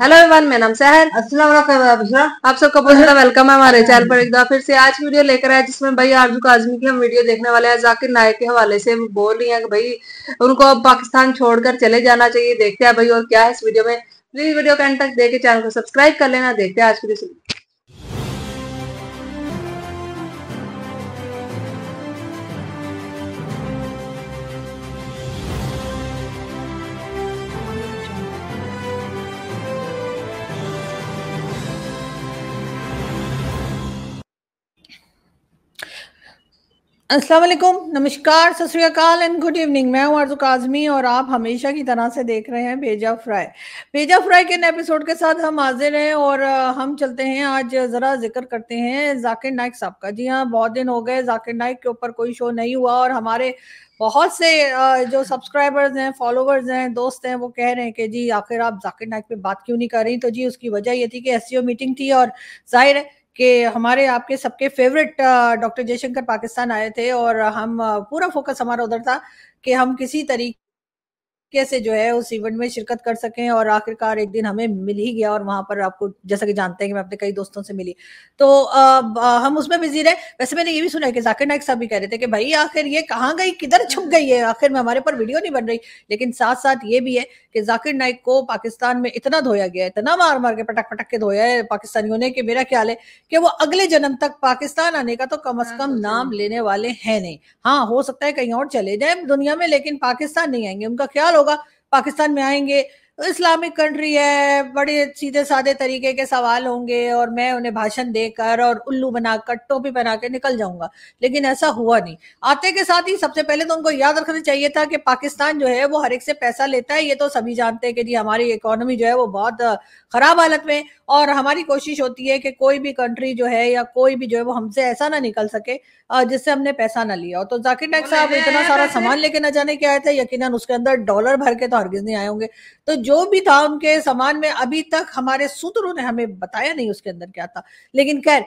Hello everyone मैं नाम सहर अस्सलाम वालेकुम आप सबका बहुत ज्यादा वेलकम है हमारे चैनल पर एक बार फिर से आज वीडियो लेकर आए जिसमें भाई आरजू काजमी की हम वीडियो देखने वाले हैं जाकिर नायक के हवाले से वो बोल रही हैं कि भाई उनको अब पाकिस्तान छोड़कर चले जाना चाहिए देखते हैं भाई और क्या है इस वीडियो में प्लीज वीडियो को एंड तक देखे चैनल को सब्सक्राइब कर लेना देखते हैं आज वीडियो असलम नमस्कार सत श्रीकाल एंड गुड इवनिंग मैं हूं अर्जुक आजमी और आप हमेशा की तरह से देख रहे हैं भेजा फ्राई भेजा फ्राई के नए एपिसोड के साथ हम हाजिर हैं और हम चलते हैं आज ज़रा जिक्र करते हैं जाकिर नाइक साहब का जी हाँ बहुत दिन हो गए जाकिर नाइक के ऊपर कोई शो नहीं हुआ और हमारे बहुत से जो सब्सक्राइबर्स हैं फॉलोवर्स हैं दोस्त हैं वो कह रहे हैं कि जी आखिर आप जाकिर नाइक पे बात क्यों नहीं कर रही तो जी उसकी वजह ये थी कि एस मीटिंग e थी और जाहिर है कि हमारे आपके सबके फेवरेट डॉक्टर जयशंकर पाकिस्तान आए थे और हम पूरा फोकस हमारा उधर था कि हम किसी तरीके कैसे जो है उस इवेंट में शिरकत कर सकें और आखिरकार एक दिन हमें मिल ही गया और वहां पर आपको जैसा कि जानते हैं कि मैं अपने कई दोस्तों से मिली तो आ, आ, हम उसमें बिजी रहे वैसे मैंने ये भी सुना है कि जाकिर नाइक साहब भी कह रहे थे कि भाई आखिर ये कहाँ गई किधर छुप गई है आखिर में हमारे पर वीडियो नहीं बन रही लेकिन साथ साथ ये भी है कि जाकिर नाइक को पाकिस्तान में इतना धोया गया है इतना मार मार के पटक पटक के धोया है पाकिस्तानियों ने कि मेरा ख्याल है कि वो अगले जन्म तक पाकिस्तान आने का तो कम अज हाँ, कम तो नाम लेने वाले हैं नहीं हाँ हो सकता है कहीं और चले जाए दुनिया में लेकिन पाकिस्तान नहीं आएंगे उनका ख्याल होगा पाकिस्तान में आएंगे इस्लामिक कंट्री है बड़े सीधे साधे तरीके के सवाल होंगे और मैं उन्हें भाषण देकर और उल्लू बनाकर टोपी बना के निकल जाऊंगा लेकिन ऐसा हुआ नहीं आते के साथ ही सबसे पहले तो उनको याद रखना चाहिए था कि पाकिस्तान जो है वो हर एक से पैसा लेता है ये तो सभी जानते हैं कि जी हमारी इकोनॉमी जो है वो बहुत खराब हालत में और हमारी कोशिश होती है कि कोई भी कंट्री जो है या कोई भी जो है वो हमसे ऐसा ना निकल सके जिससे हमने पैसा ना लिया तो जाकिर नायक साहब इतना सारा सामान लेके ना जाने के आए थे यकीन उसके अंदर डॉलर भर के तो हरगिज नहीं आए होंगे तो जो भी था उनके सामान में अभी तक हमारे सूत्रों ने हमें बताया नहीं उसके अंदर क्या था लेकिन खैर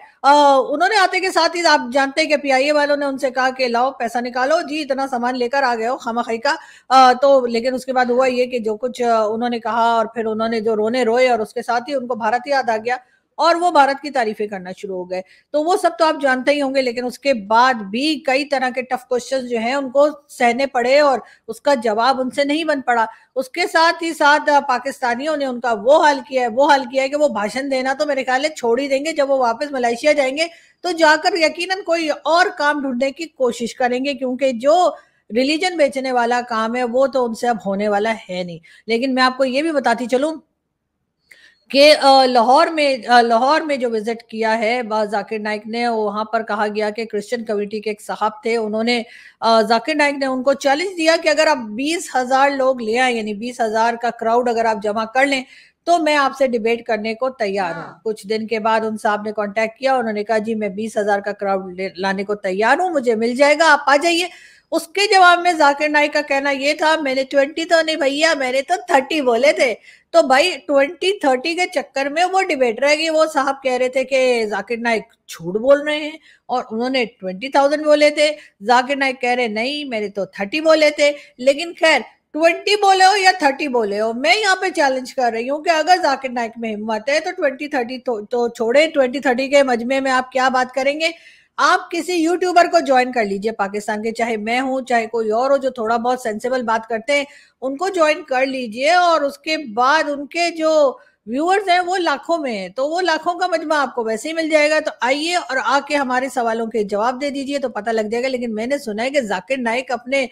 उन्होंने आते के साथ ही आप जानते हैं कि पीआईए वालों ने उनसे कहा कि लाओ पैसा निकालो जी इतना सामान लेकर आ गए हो खामा खाई का आ, तो लेकिन उसके बाद हुआ ये कि जो कुछ उन्होंने कहा और फिर उन्होंने जो रोने रोए और उसके साथ ही उनको भारत याद आ गया और वो भारत की तारीफें करना शुरू हो गए तो वो सब तो आप जानते ही होंगे लेकिन उसके बाद भी कई तरह के टफ क्वेश्चन जो हैं उनको सहने पड़े और उसका जवाब उनसे नहीं बन पड़ा उसके साथ ही साथ पाकिस्तानियों ने उनका वो हाल किया है वो हाल किया है कि वो भाषण देना तो मेरे ख्याल है छोड़ ही देंगे जब वो वापस मलेशिया जाएंगे तो जाकर यकीनन कोई और काम ढूंढने की कोशिश करेंगे क्योंकि जो रिलीजन बेचने वाला काम है वो तो उनसे अब होने वाला है नहीं लेकिन मैं आपको ये भी बताती चलूँ कि लाहौर में लाहौर में जो विजिट किया है जाकिर नाइक ने वहां पर कहा गया कि क्रिश्चियन कम्युनिटी के एक साहब थे उन्होंने जाकिर नाइक ने उनको चैलेंज दिया कि अगर आप बीस हजार लोग ले आए यानी बीस हजार का क्राउड अगर आप जमा कर लें तो मैं आपसे डिबेट करने को तैयार हूँ हाँ। कुछ दिन के बाद उन साहब ने कांटेक्ट किया उन्होंने कहा जी मैं बीस हजार का क्राउड लाने को तैयार हूँ मुझे मिल जाएगा आप आ जाइए उसके जवाब में जाकिर नाइक का कहना यह था मैंने ट्वेंटी तो नहीं भैया मैंने तो थर्टी बोले थे तो भाई ट्वेंटी थर्टी के चक्कर में वो डिबेट रहेगी वो साहब कह रहे थे कि जाकिर नाइक झूठ बोल रहे हैं और उन्होंने ट्वेंटी थाउजेंड बोले थे जाकिर नाइक कह रहे नहीं मैंने तो थर्टी बोले थे लेकिन खैर ट्वेंटी बोले हो या थर्टी बोले हो मैं यहाँ पे चैलेंज कर रही हूँ कि अगर जाकिर नाइक में हिम्मत है तो ट्वेंटी थर्टी तो, तो छोड़े ट्वेंटी थर्टी के मजमे में आप क्या बात करेंगे आप किसी यूट्यूबर को ज्वाइन कर लीजिए पाकिस्तान के चाहे मैं हूँ चाहे कोई और हो जो थोड़ा बहुत सेंसेबल बात करते हैं उनको ज्वाइन कर लीजिए और उसके बाद उनके जो व्यूअर्स हैं वो लाखों में हैं तो वो लाखों का मजमा आपको वैसे ही मिल जाएगा तो आइए और आके हमारे सवालों के जवाब दे दीजिए तो पता लग जाएगा लेकिन मैंने सुना है कि जाकिर नाइक अपने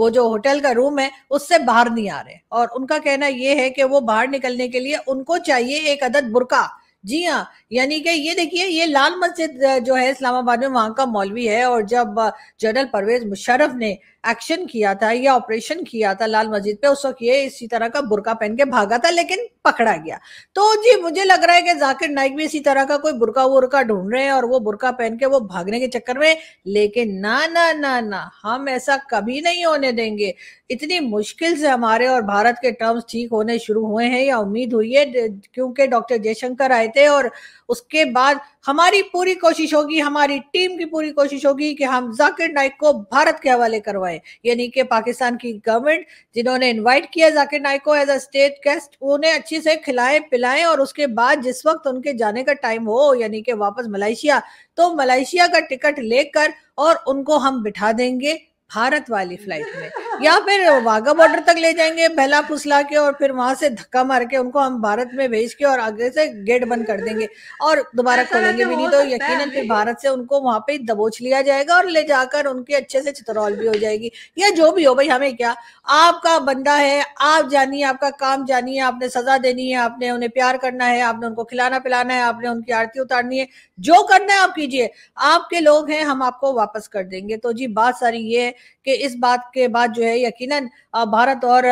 वो जो होटल का रूम है उससे बाहर नहीं आ रहे और उनका कहना ये है कि वो बाहर निकलने के लिए उनको चाहिए एक अदद बुरका जी हाँ यानी कि ये देखिए ये लाल मस्जिद जो है इस्लामाबाद में वहां का मौलवी है और जब जनरल परवेज मुशर्रफ ने एक्शन किया था या ऑपरेशन किया था लाल मस्जिद पे उस वक्त ये इसी तरह का बुरका पहन के भागा था लेकिन पकड़ा गया तो जी मुझे लग रहा है कि जाकिर नाइक भी इसी तरह का कोई बुरका वुरका ढूंढ रहे हैं और वो बुरका पहन के वो भागने के चक्कर में लेकिन ना ना ना ना हम ऐसा कभी नहीं होने देंगे इतनी मुश्किल से हमारे और भारत के टर्म्स ठीक होने शुरू हुए हैं या उम्मीद हुई है क्योंकि डॉक्टर जयशंकर आए थे और उसके बाद हमारी पूरी कोशिश होगी हमारी टीम की पूरी कोशिश होगी कि हम जाकिर नाइक को भारत के हवाले करवाएं यानी कि पाकिस्तान की गवर्नमेंट जिन्होंने इनवाइट किया जाकिर नाइक को एज अ स्टेट गेस्ट उन्हें अच्छे से खिलाएं पिलाएं और उसके बाद जिस वक्त उनके जाने का टाइम हो यानी कि वापस मलेशिया तो मलेशिया का टिकट लेकर और उनको हम बिठा देंगे भारत वाली फ्लाइट में या फिर वाघा बॉर्डर तक ले जाएंगे बहला फुसला के और फिर वहां से धक्का मार के उनको हम भारत में भेज के और आगे से गेट बंद कर देंगे और दोबारा खोलेंगे तो भी नहीं तो यकीन फिर भारत से उनको वहां पे दबोच लिया जाएगा और ले जाकर उनके अच्छे से चित्रौल भी हो जाएगी या जो भी हो भाई हमें क्या आपका बंदा है आप जानिए आपका काम जानिए आपने सजा देनी है आपने उन्हें प्यार करना है आपने उनको खिलाना पिलाना है आपने उनकी आरती उतारनी है जो करना है आप कीजिए आपके लोग हैं हम आपको वापस कर देंगे तो जी बात सारी ये है कि इस बात के बाद जो है है यकीनन भारत और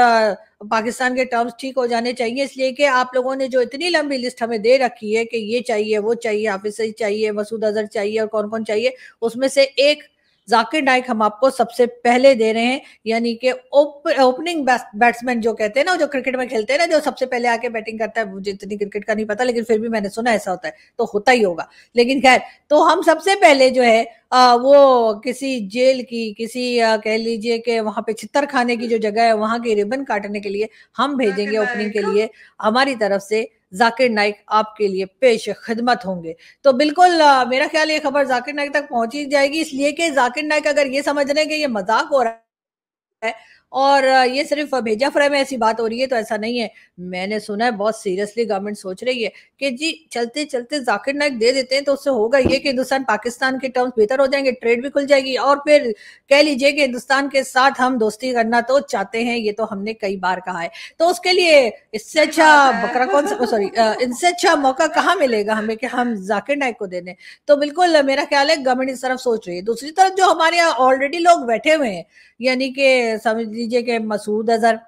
पाकिस्तान के टर्म्स ठीक हो जाने चाहिए इसलिए कि आप लोगों ने जो इतनी लंबी लिस्ट हमें दे रखी है कि ये चाहिए वो चाहिए हाफिज चाहिए मसूद अजहर चाहिए और कौन कौन चाहिए उसमें से एक जाकिर नाइक हम आपको सबसे पहले दे रहे हैं यानी कि ओपनिंग बैट्समैन जो कहते हैं ना जो क्रिकेट में खेलते हैं ना जो सबसे पहले आके बैटिंग करता है मुझे इतनी क्रिकेट का नहीं पता लेकिन फिर भी मैंने सुना ऐसा होता है तो होता ही होगा लेकिन खैर तो हम सबसे पहले जो है आ, वो किसी जेल की किसी आ, कह लीजिए कि वहां पे छितर खाने की जो जगह है वहां की रिबन काटने के लिए हम हाँ, भेजेंगे ओपनिंग हाँ, के तो लिए हमारी तरफ से जाकिर नाइक आपके लिए पेश खदमत होंगे तो बिल्कुल मेरा ख्याल ये खबर जाकिर नाइक तक पहुंची जाएगी इसलिए कि जाकिर नाइक अगर ये समझ रहे हैं कि ये मजाक हो रहा है और ये सिर्फ भेजा फ्राई में ऐसी बात हो रही है तो ऐसा नहीं है मैंने सुना है बहुत सीरियसली गवर्नमेंट सोच रही है कि जी चलते चलते जाकिर नायक दे देते हैं तो उससे होगा ये कि हिंदुस्तान पाकिस्तान के टर्म्स बेहतर हो जाएंगे ट्रेड भी खुल जाएगी और फिर कह लीजिए कि हिंदुस्तान के साथ हम दोस्ती करना तो चाहते हैं ये तो हमने कई बार कहा है तो उसके लिए इससे अच्छा बकरा कौन सा सॉरी इनसे अच्छा मौका कहाँ मिलेगा हमें कि हम जाकिर नायक को देने तो बिल्कुल मेरा ख्याल है गवर्नमेंट इस तरफ सोच रही है दूसरी तरफ जो हमारे यहाँ ऑलरेडी लोग बैठे हुए हैं यानी कि समझ लीजिए कि मसूद अजहर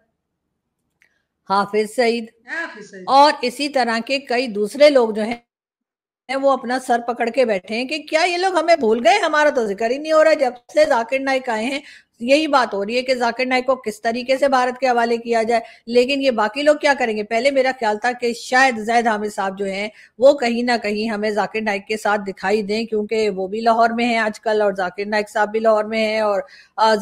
हाफिज सईद और इसी तरह के कई दूसरे लोग जो हैं वो अपना सर पकड़ के बैठे हैं कि क्या ये लोग हमें भूल गए हमारा तो जिक्र ही नहीं हो रहा जब से जाकिर नाइक आए हैं यही बात हो रही है कि जाकिर नाइक को किस तरीके से भारत के हवाले किया जाए लेकिन ये बाकी लोग क्या करेंगे पहले मेरा ख्याल था कि शायद जैद हामिद साहब जो हैं वो कहीं ना कहीं हमें जाकिर नाइक के साथ दिखाई दें क्योंकि वो भी लाहौर में हैं आजकल और जाकिर नायक साहब भी लाहौर में हैं और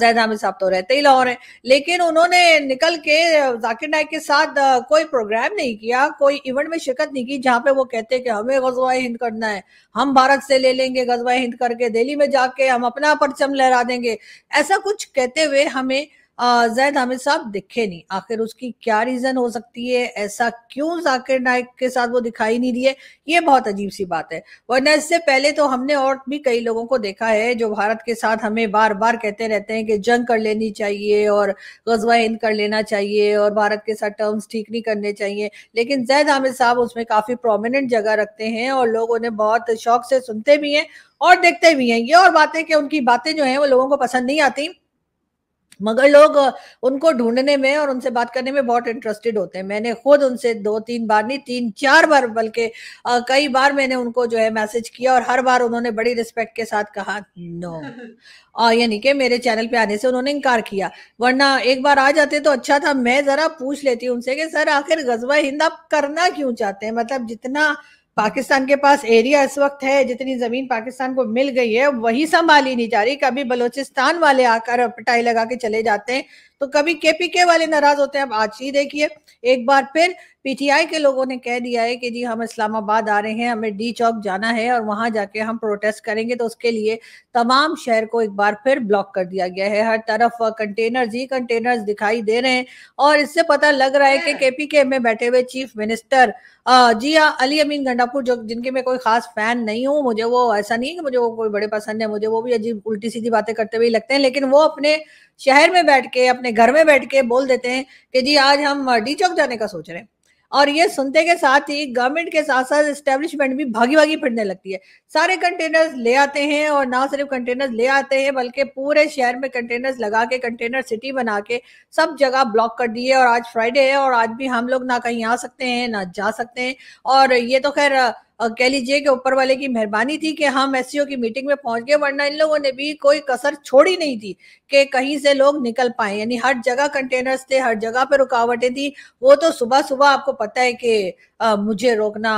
जैद हामिद साहब तो रहते ही लाहौर हैं लेकिन उन्होंने निकल के जाकिर नाइक के साथ कोई प्रोग्राम नहीं किया कोई इवेंट में शिरकत नहीं की जहाँ पे वो कहते हैं कि हमें गजवा हिंद करना है हम भारत से ले लेंगे गजवा हिंद करके दिल्ली में जाके हम अपना परचम लहरा देंगे ऐसा कुछ कहते हुए हमें जैद हामिद साहब दिखे नहीं आखिर उसकी क्या रीजन हो सकती है ऐसा क्यों जाकिर नायक के साथ वो दिखाई नहीं दिए ये बहुत अजीब सी बात है वरना इससे पहले तो हमने और भी कई लोगों को देखा है जो भारत के साथ हमें बार बार कहते रहते हैं कि जंग कर लेनी चाहिए और गजवा हिंद कर लेना चाहिए और भारत के साथ टर्म्स ठीक नहीं करने चाहिए लेकिन जैद हामिद साहब उसमें काफी प्रोमिनेंट जगह रखते हैं और लोग उन्हें बहुत शौक से सुनते भी हैं और देखते भी हैं ये और बातें कि उनकी बातें जो हैं वो लोगों को पसंद नहीं आती मगर लोग उनको ढूंढने में और उनसे बात करने में बहुत इंटरेस्टेड होते हैं मैंने खुद उनसे दो तीन बार नहीं तीन चार बार बल्कि कई बार मैंने उनको जो है मैसेज किया और हर बार उन्होंने बड़ी रिस्पेक्ट के साथ कहा नो और यानी कि मेरे चैनल पे आने से उन्होंने इनकार किया वरना एक बार आ जाते तो अच्छा था मैं जरा पूछ लेती उनसे कि सर आखिर गजबा हिंद आप करना क्यों चाहते हैं मतलब जितना पाकिस्तान के पास एरिया इस वक्त है जितनी जमीन पाकिस्तान को मिल गई है वही संभाली नहीं जा रही कभी बलोचिस्तान वाले आकर पिटाई लगा के चले जाते हैं तो कभी केपीके वाले नाराज होते हैं अब आज ही देखिए एक बार फिर पीटीआई के लोगों ने कह दिया है कि जी हम इस्लामाबाद आ रहे हैं हमें डी चौक जाना है और वहां जाके हम प्रोटेस्ट करेंगे तो उसके लिए तमाम शहर को एक बार फिर ब्लॉक कर दिया गया है हर तरफ कंटेनर्स ही कंटेनर्स दिखाई दे रहे हैं और इससे पता लग रहा है कि केपी के में बैठे हुए चीफ मिनिस्टर जी हाँ अली अमीन गंडापुर जो जिनके मैं कोई खास फैन नहीं हूँ मुझे वो ऐसा नहीं है कि मुझे वो कोई बड़े पसंद है मुझे वो भी अजीब उल्टी सीधी बातें करते हुए लगते हैं लेकिन वो अपने शहर में बैठ के अपने घर में बैठ के बोल देते हैं कि जी आज हम डी चौक जाने का सोच रहे हैं और ये सुनते के साथ ही गवर्नमेंट के साथ साथ एस्टेब्लिशमेंट भी भागी भागी फिरने लगती है सारे कंटेनर्स ले आते हैं और ना सिर्फ कंटेनर्स ले आते हैं बल्कि पूरे शहर में कंटेनर्स लगा के कंटेनर सिटी बना के सब जगह ब्लॉक कर दिए और आज फ्राइडे है और आज भी हम लोग ना कहीं आ सकते हैं ना जा सकते हैं और ये तो खैर कह लीजिए कि ऊपर वाले की मेहरबानी थी कि हम एस की मीटिंग में पहुंच गए वरना इन लोगों ने भी कोई कसर छोड़ी नहीं थी कि कहीं से लोग निकल पाए यानी हर जगह कंटेनर्स थे हर जगह पे रुकावटें थी वो तो सुबह सुबह आपको पता है कि आ, मुझे रोकना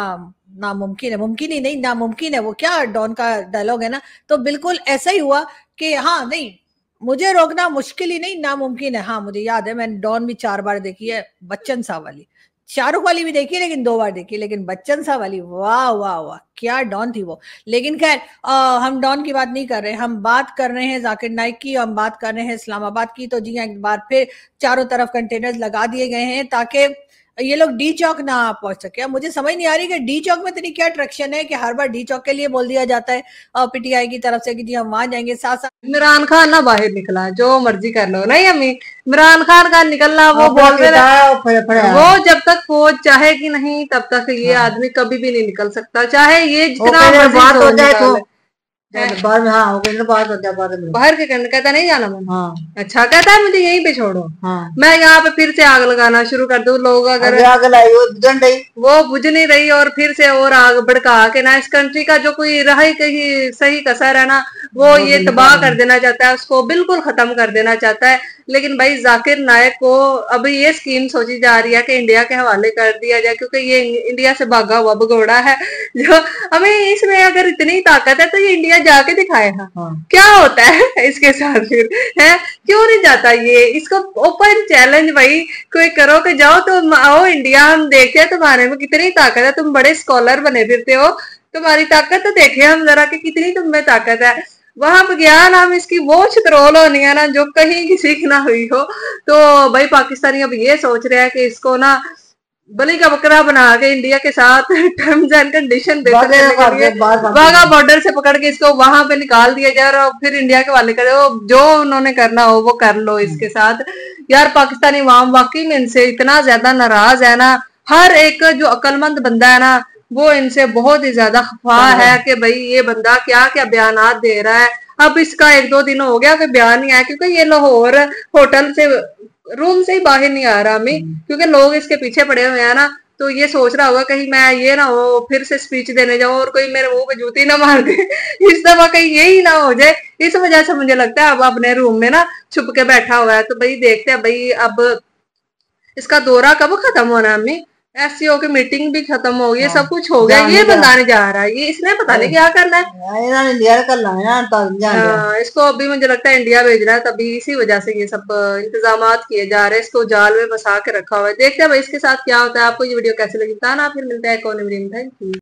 नामुमकिन है मुमकिन ही नहीं नामुमकिन है वो क्या डॉन का डायलॉग है ना तो बिल्कुल ऐसा ही हुआ कि हाँ नहीं मुझे रोकना मुश्किल ही नहीं नामुमकिन है हाँ मुझे याद है मैंने डॉन भी चार बार देखी है बच्चन साहब वाली शाहरुख वाली भी देखी लेकिन दो बार देखी लेकिन बच्चन साहब वाली वाह वाह वाह क्या डॉन थी वो लेकिन खैर हम डॉन की बात नहीं कर रहे हम बात कर रहे हैं जाकिर नाइक की हम बात कर रहे हैं इस्लामाबाद की तो जी हाँ, एक बार फिर चारों तरफ कंटेनर्स लगा दिए गए हैं ताकि ये लोग डी चौक ना पहुंच सके मुझे समझ नहीं आ रही कि डी चौक में इतनी क्या अट्रैक्शन है कि हर बार डी चौक के लिए बोल दिया जाता है पीटीआई की तरफ से कि जी हम वहां जाएंगे साथ साथ इमरान खान ना बाहर निकला जो मर्जी कर लो नहीं अम्मी इमरान खान का निकलना वो बोल रहे वो जब तक चाहे चाहेगी नहीं तब तक ये हाँ। आदमी कभी भी नहीं निकल सकता चाहे ये जितना बात हो जाए तो बाहर हाँ, बाहर के कहने कहता नहीं जाना मैं हाँ अच्छा कहता है मुझे यहीं पे छोड़ो हाँ मैं यहाँ पे फिर से आग लगाना शुरू कर दू लोग अगर आग लाई वो रही वो बुझ नहीं रही और फिर से और आग भड़का के ना इस कंट्री का जो कोई रहा ही कहीं सही कसर है ना वो ये तबाह कर देना चाहता है उसको बिल्कुल खत्म कर देना चाहता है लेकिन भाई जाकिर नायक को अभी ये स्कीम सोची जा रही है कि इंडिया के हवाले कर दिया जाए क्योंकि ये इंडिया से भागा हुआ भगोड़ा है जो हमें इसमें अगर इतनी ताकत है तो ये इंडिया जाके दिखाएगा हाँ।, हाँ। क्या होता है इसके साथ फिर है क्यों नहीं जाता ये इसको ओपन चैलेंज भाई कोई करो कि जाओ तुम आओ इंडिया हम देखते हैं तुम्हारे में कितनी ताकत है तुम बड़े स्कॉलर बने फिरते हो तुम्हारी ताकत तो देखे हम जरा कि कितनी तुम में ताकत है वह ज्ञान हम इसकी वो तो छतरोल होनी है ना जो कहीं किसी की ना हुई हो तो भाई पाकिस्तानी अब ये सोच रहे हैं कि इसको ना बलि का बकरा बना के इंडिया के साथ टर्म्स एंड कंडीशन देते वाघा बॉर्डर से पकड़ के इसको वहां पे निकाल दिया जाए और फिर इंडिया के वाले करे जो उन्होंने करना हो वो कर लो इसके हम्म। साथ यार पाकिस्तानी वाम वाकई में इनसे इतना ज्यादा नाराज है ना हर एक जो अकलमंद बंदा है ना वो इनसे बहुत ही ज्यादा खफा हाँ। है कि भाई ये बंदा क्या क्या बयान दे रहा है अब इसका एक दो दिन हो गया कोई बयान नहीं आया क्योंकि ये लाहौर होटल से रूम से ही बाहर नहीं आ रहा अम्मी हम्म। क्योंकि लोग इसके पीछे पड़े हुए हैं ना तो ये सोच रहा होगा कहीं मैं ये ना हो फिर से स्पीच देने जाऊं और कोई मेरे मुंह पे जूती ना मार दे इस दफा कहीं यही ना हो जाए इस वजह से मुझे लगता है अब अपने रूम में ना छुप के बैठा हुआ है तो भाई देखते हैं भाई अब इसका दौरा कब खत्म होना है अम्मी ऐसी हो की मीटिंग भी खत्म हो गई सब हाँ। कुछ हो गया ये बंदा नहीं जा रहा है ये इसने पता नहीं क्या करना है इंडिया तो हाँ, इसको अभी मुझे लगता है इंडिया भेज रहा है तभी इसी वजह से ये सब इंतजाम किए जा रहे हैं इसको जाल में फंसा के रखा हुआ है देखते हैं भाई इसके साथ क्या होता है आपको ये वीडियो कैसे लगी बताना फिर है कौन थैंक यू